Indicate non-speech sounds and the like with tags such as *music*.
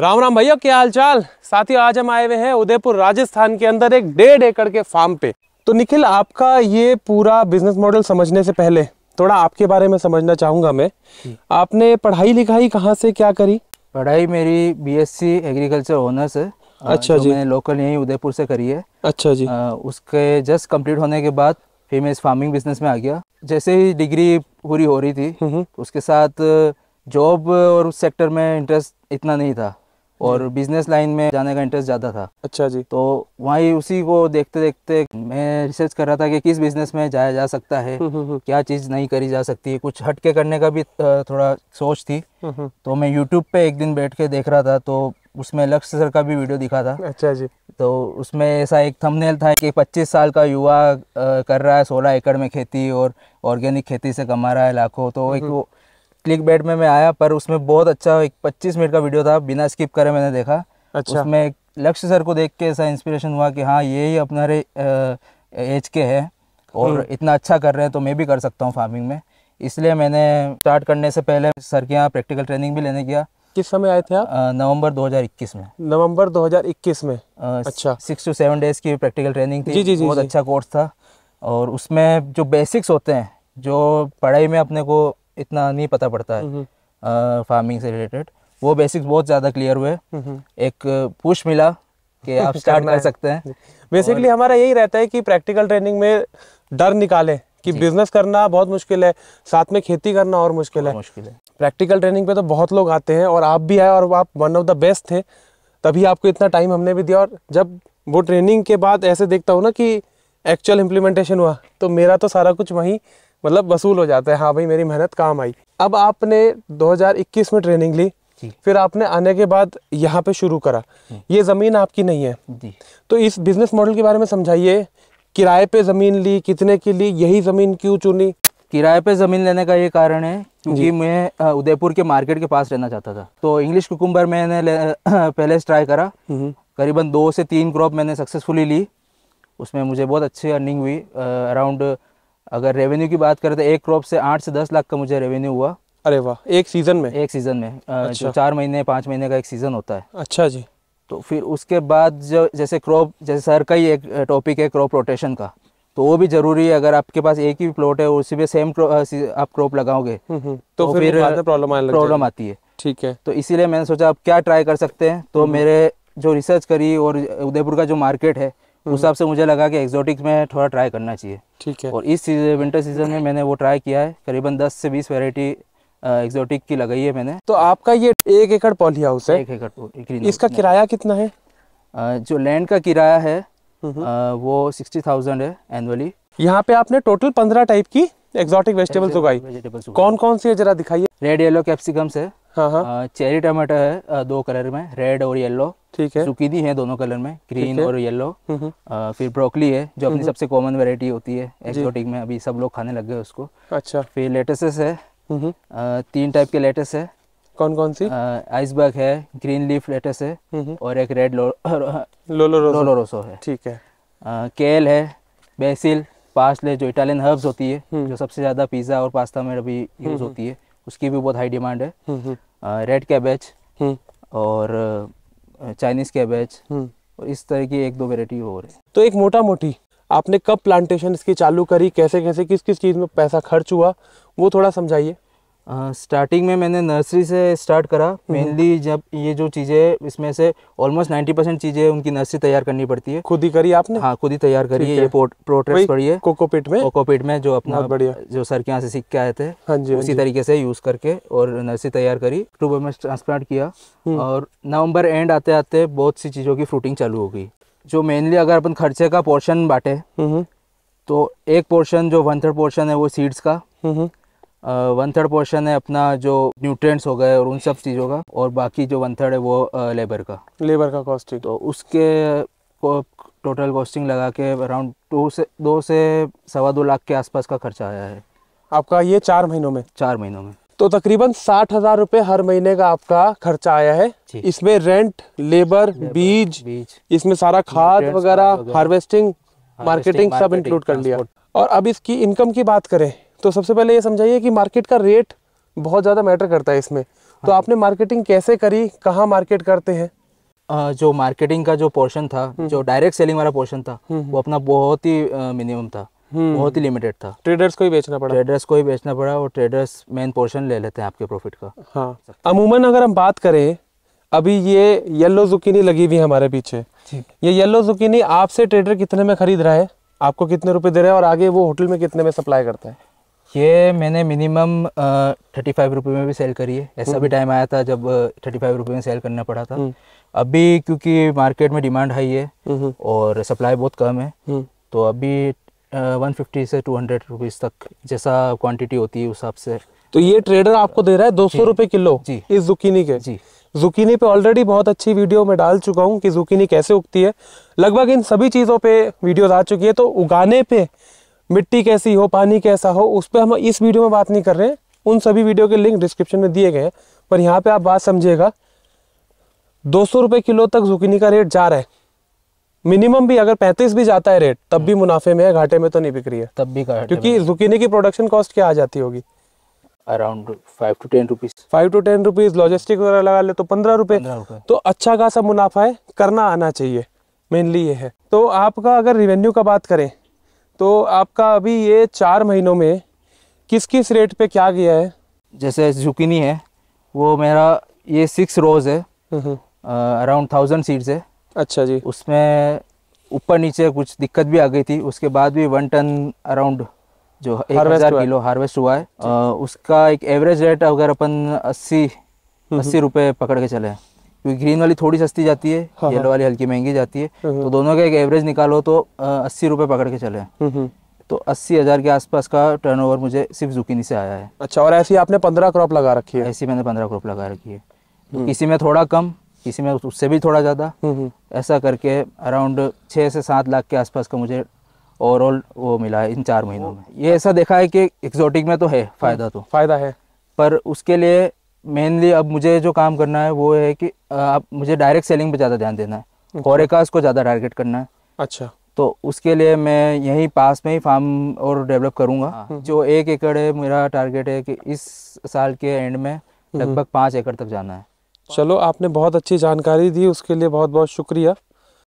राम राम भैया क्या हाल चाल साथियों आज हम आए हुए हैं उदयपुर राजस्थान के अंदर एक डेढ़ एकड़ के फार्म पे तो निखिल आपका ये पूरा बिजनेस मॉडल समझने से पहले थोड़ा आपके बारे में समझना चाहूंगा मैं आपने पढ़ाई लिखाई कहाँ से क्या करी पढ़ाई मेरी बीएससी एग्रीकल्चर ऑनर्स है अच्छा जी मैंने लोकल यही उदयपुर से करी है अच्छा जी आ, उसके जस्ट कम्प्लीट होने के बाद फिर मैं इस फार्मिंग बिजनेस में आ गया जैसे ही डिग्री पूरी हो रही थी हम्म, हम्म। उसके साथ जॉब और उस सेक्टर में इंटरेस्ट इतना नहीं था और बिजनेस लाइन में जाने का इंटरेस्ट ज़्यादा था अच्छा जी तो वहीं उसी को देखते देखते मैं रिसर्च कर रहा था कि किस बिजनेस में जाया जा सकता है हम्म, हम्म, हम्म। क्या चीज़ नहीं करी जा सकती है कुछ हटके करने का भी थोड़ा सोच थी तो मैं यूट्यूब पे एक दिन बैठ के देख रहा था तो उसमें लक्ष्य सर का भी वीडियो दिखा था अच्छा जी तो उसमें ऐसा एक थंबनेल था कि पच्चीस साल का युवा कर रहा है सोलह एकड़ में खेती और ऑर्गेनिक खेती से कमा रहा है लाखों तो एक क्लिक बेट में मैं आया पर उसमें बहुत अच्छा एक पच्चीस मिनट का वीडियो था बिना स्किप करे मैंने देखा अच्छा उसमें लक्ष्य सर को देख के ऐसा इंस्पिरेशन हुआ कि हाँ ये ही अपना एज के है और हम्म। इतना अच्छा कर रहे हैं तो मैं भी कर सकता हूँ फार्मिंग में इसलिए मैंने स्टार्ट करने से पहले सर के यहाँ प्रैक्टिकल ट्रेनिंग भी लेने गया किस समय आए थे आप नवंबर 2021 में नवंबर 2021 में आ, अच्छा सिक्स टू सेवन डेज की प्रैक्टिकल ट्रेनिंग थी जी जी बहुत जी, अच्छा कोर्स था और उसमें जो बेसिक्स होते हैं जो पढ़ाई में अपने को इतना नहीं पता पड़ता है फार्मिंग हम्म। से रिलेटेड वो बेसिक्स बहुत ज़्यादा क्लियर हुए हम्म। एक पुश मिला कि आप स्टार्ट *laughs* कर सकते हैं बेसिकली हमारा यही रहता है कि प्रैक्टिकल ट्रेनिंग में डर निकाले कि बिजनेस करना बहुत मुश्किल है साथ में खेती करना और मुश्किल है मुश्किल है प्रैक्टिकल ट्रेनिंग पे तो बहुत लोग आते हैं और आप भी आए और आप वन ऑफ द बेस्ट थे तभी आपको इतना टाइम हमने भी दिया और जब वो ट्रेनिंग के बाद ऐसे देखता हूँ ना कि एक्चुअल इम्प्लीमेंटेशन हुआ तो मेरा तो सारा कुछ वहीं मतलब वसूल हो जाता है हाँ भाई मेरी मेहनत काम आई अब आपने 2021 में ट्रेनिंग ली फिर आपने आने के बाद यहाँ पे शुरू करा ये ज़मीन आपकी नहीं है तो इस बिजनेस मॉडल के बारे में समझाइए किराए पे ज़मीन ली कितने की ली यही ज़मीन क्यों चुनी किराए पे ज़मीन लेने का ये कारण है क्योंकि मैं उदयपुर के मार्केट के पास रहना चाहता था तो इंग्लिश कुकुम्बर मैंने *clears throat* पहले ट्राई करा हम्म। करीबन दो से तीन क्रॉप मैंने सक्सेसफुली ली उसमें मुझे बहुत अच्छी अर्निंग हुई अराउंड अगर रेवेन्यू की बात करें तो एक क्रॉप से आठ से दस लाख का मुझे रेवेन्यू हुआ अरे वाह एक सीजन में एक सीजन में अच्छा। चार महीने पाँच महीने का एक सीजन होता है अच्छा जी तो फिर उसके बाद जो जैसे क्रॉप जैसे सर का ही एक टॉपिक है क्रॉप रोटेशन का तो वो भी जरूरी है अगर आपके पास एक ही प्लॉट है उसी हम्म, हम्म। तो में सेम आप क्रॉप लगाओगे तो, तो फिर प्रॉब्लम प्रॉब्लम आती है ठीक है तो इसीलिए मैंने सोचा आप क्या ट्राई कर सकते हैं तो हम्म, मेरे जो रिसर्च करी और उदयपुर का जो मार्केट है उस हम्म। हिसाब से मुझे लगा कि एक्जोटिक में थोड़ा ट्राई करना चाहिए ठीक है और इस विंटर सीजन में मैंने वो ट्राई किया है करीबन दस से बीस वेरायटी एक्जोटिक की लगाई है मैंने तो आपका ये एक एकड़ पॉली हाउस है एक एकड़ इसका किराया कितना है जो लैंड का किराया है हम्म। वो सिक्सटी थाउजेंड है एनुअली यहाँ पे आपने टोटल पंद्रह टाइप की एक्सोटिक वेजिटेबल्स उगाई कौन कौन सी है जरा दिखाइए रेड येलो कैप्सिकम्स है हाँ हाँ चेरी टमाटर है दो कलर में रेड और येलो ठीक है सुकीदी है दोनों कलर में ग्रीन और येलो आ, हम्म, हम्म। फिर ब्रोकली है जो अपनी हम्म, सबसे कॉमन वेरायटी होती है एक्सोटिक में अभी सब लोग खाने लग गए उसको अच्छा फिर लेटेसेस है तीन टाइप के लेटेस है कौन कौन सी आइसबर्ग है ग्रीन लीफ लेटेस है और एक रेड लोलोरोसो *laughs* है ठीक है केल है बेसिल पासले जो इटालियन हर्ब्स होती है जो सबसे ज्यादा पिज्जा और पास्ता में अभी यूज होती है उसकी भी बहुत हाई डिमांड है रेड कैबेज और चाइनीज कैबेज हम्म। और इस तरह की एक दो वेरायटी और है तो एक मोटा मोटी आपने कब प्लांटेशन इसकी चालू करी कैसे कैसे किस किस चीज़ में पैसा खर्च हुआ वो थोड़ा समझाइए स्टार्टिंग में मैंने नर्सरी से स्टार्ट करा मेनली हम्म। जब ये जो चीज़ें इसमें से ऑलमोस्ट नाइन्टी परसेंट चीज़ें उनकी नर्सरी तैयार करनी पड़ती है खुद ही करी आपने हाँ खुद ही तैयार करी है ये प्रोट्रेस पड़ी है कोकोपीट में कोकोपीट में जो अपना बढ़िया जो सर के यहाँ से सीख के आए थे हाँ जी हाँ उसी तरीके से यूज़ करके और नर्सरी तैयार करी अक्टूबर में ट्रांसप्लांट किया हम्म। और नवम्बर एंड आते आते बहुत सी चीज़ों की फ्रूटिंग चालू हो गई जो मेनली अगर अपन खर्चे का पोर्शन बांटे हम्म, तो एक पोर्शन जो वन थर्ड पोर्शन है वो सीड्स का वन थर्ड पोर्शन है अपना जो न्यूट्रिएंट्स हो गए और उन सब चीज़ों का और बाकी जो वन थर्ड है वो लेबर का लेबर का कॉस्टिंग तो उसके को टोटल कॉस्टिंग लगा के अराउंड टू से दो से सवा दो लाख के आसपास का खर्चा आया है आपका ये चार महीनों में चार महीनों में तो तकरीबन साठ हजार रूपए हर महीने का आपका खर्चा आया है इसमें रेंट लेबर बीज, बीज इसमें सारा खाद वगैरह हार्वेस्टिंग मार्केटिंग सब इंक्लूड कर लिया और अब इसकी इनकम की बात करें तो सबसे पहले ये समझाइए कि मार्केट का रेट बहुत ज़्यादा मैटर करता है इसमें तो हाँ। आपने मार्केटिंग कैसे करी कहाँ मार्केट करते हैं जो मार्केटिंग का जो पोर्शन था हम्म। जो डायरेक्ट सेलिंग वाला पोर्शन था हम्म। वो अपना बहुत ही मिनिमम था हम्म। बहुत ही लिमिटेड था ट्रेडर्स को ही बेचना पड़ा ट्रेडर्स को ही बेचना पड़ा और ट्रेडर्स मेन पोर्शन ले लेते हैं आपके प्रॉफिट का हाँ अमूमन अगर हम बात करें अभी ये येलो जुकीनी लगी हुई है हमारे पीछे ये येलो जुकीनी आपसे ट्रेडर कितने में खरीद रहा है आपको कितने रुपए दे रहा है और आगे वो होटल में कितने में सप्लाई करता है ये मैंने मिनिमम थर्टी फाइव रुपये में भी सेल करी है ऐसा हम्म। भी टाइम आया था जब थर्टी फाइव रुपये में सेल करना पड़ा था हम्म। अभी क्योंकि मार्केट में डिमांड हाई है हम्म। और सप्लाई बहुत कम है तो अभी वन फिफ्टी से टू हंड्रेड रुपीज़ तक जैसा क्वांटिटी होती है उस हिसाब से तो ये ट्रेडर आपको दे रहा है दो सौ रुपये किलो जी इस जुकीनी के जी जुकीनी पे ऑलरेडी बहुत अच्छी वीडियो में डाल चुका हूँ कि जुकीनी कैसे उगती है लगभग इन सभी चीज़ों पे वीडियोस आ चुकी है तो उगाने पे मिट्टी कैसी हो पानी कैसा हो उस पर हम इस वीडियो में बात नहीं कर रहे हैं उन सभी वीडियो के लिंक डिस्क्रिप्शन में दिए गए हैं पर यहाँ पे आप बात समझिएगा दो सौ किलो तक जुकिनी का रेट जा रहा है मिनिमम भी अगर पैंतीस भी जाता है रेट तब भी हम्म। मुनाफे में है घाटे में तो नहीं बिक रही है तब भी क्योंकि जुकिनी की प्रोडक्शन कॉस्ट क्या आ जाती होगी around five to ten rupees five to ten rupees logistic वगैरह लगा ले तो पंद्रह रुपए तो अच्छा खासा मुनाफा है करना आना चाहिए मेनली ये है तो आपका अगर रिवेन्यू का बात करें तो आपका अभी ये चार महीनों में किस किस रेट पे क्या गया है जैसे जुकीनी है वो मेरा ये सिक्स रोज है अराउंड थाउजेंड सीड्स है अच्छा जी उसमें ऊपर नीचे कुछ दिक्कत भी आ गई थी उसके बाद भी वन टन अराउंड जो एक हजार किलो हार्वेस्ट हुआ है आ, उसका एक एवरेज रेट अगर अपन अस्सी हम्म, अस्सी हम्म। रुपये पकड़ के चले हैं क्योंकि ग्रीन वाली थोड़ी सस्ती जाती है हाँ, येलो हाँ। वाली हल्की महंगी जाती है हाँ, हाँ। तो दोनों का एक एवरेज निकालो तो अस्सी रुपये पकड़ के चले हम्म, हम्म। तो अस्सी हजार के आसपास का टर्नओवर मुझे सिर्फ जुकीनी से आया है अच्छा और ऐसी आपने पंद्रह क्रॉप लगा रखी है ऐसी मैंने पंद्रह क्रॉप लगा रखी है तो हम्म। किसी में थोड़ा कम किसी में उससे भी थोड़ा ज़्यादा ऐसा करके अराउंड छह से सात लाख के आसपास का मुझे ओवरऑल वो मिला है इन चार महीनों में ये ऐसा देखा है कि एक्जोटिक में तो है फ़ायदा तो फ़ायदा है पर उसके लिए मेनली अब मुझे जो काम करना है वो है कि आप मुझे डायरेक्ट सेलिंग पे ज़्यादा ध्यान देना है कोरेकास अच्छा। को ज़्यादा टारगेट करना है अच्छा तो उसके लिए मैं यहीं पास में ही फार्म और डेवलप करूँगा हाँ। जो एक एकड़ है मेरा टारगेट है कि इस साल के एंड में हम्म। लगभग पाँच एकड़ तक जाना है चलो आपने बहुत अच्छी जानकारी दी उसके लिए बहुत बहुत शुक्रिया